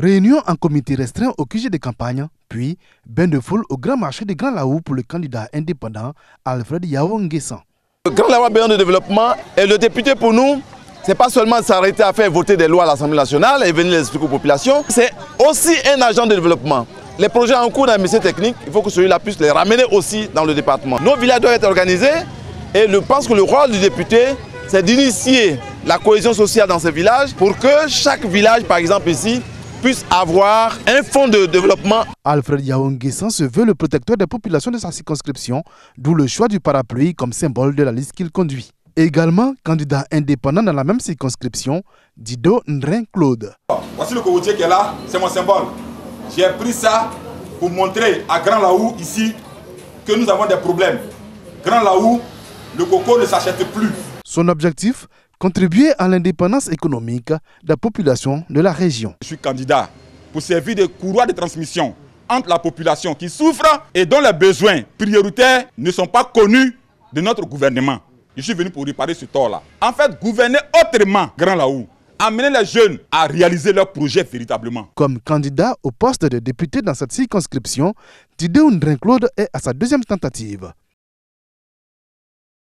Réunion en comité restreint au QG de campagne, puis bain de foule au grand marché de Grand Laou pour le candidat indépendant Alfred Yawangessan. Grand Laou a de développement et le député pour nous, ce n'est pas seulement s'arrêter à faire voter des lois à l'Assemblée nationale et venir les expliquer aux populations, c'est aussi un agent de développement. Les projets en cours dans les techniques, il faut que celui-là puisse les ramener aussi dans le département. Nos villages doivent être organisés et je pense que le rôle du député, c'est d'initier la cohésion sociale dans ces villages pour que chaque village, par exemple ici, puisse avoir un fonds de développement. Alfred Yaounguessan se veut le protecteur des populations de sa circonscription, d'où le choix du parapluie comme symbole de la liste qu'il conduit. Également candidat indépendant dans la même circonscription, Dido N'rin Claude. Voici le cocotier qui est là, c'est mon symbole. J'ai pris ça pour montrer à Grand Laou ici que nous avons des problèmes. Grand Laou, le coco ne s'achète plus. Son objectif, contribuer à l'indépendance économique de la population de la région. Je suis candidat pour servir de courroie de transmission entre la population qui souffre et dont les besoins prioritaires ne sont pas connus de notre gouvernement. Je suis venu pour réparer ce tort-là. En fait, gouverner autrement, Grand Laou, amener les jeunes à réaliser leurs projets véritablement. Comme candidat au poste de député dans cette circonscription, Tidéou Ndrin-Claude est à sa deuxième tentative.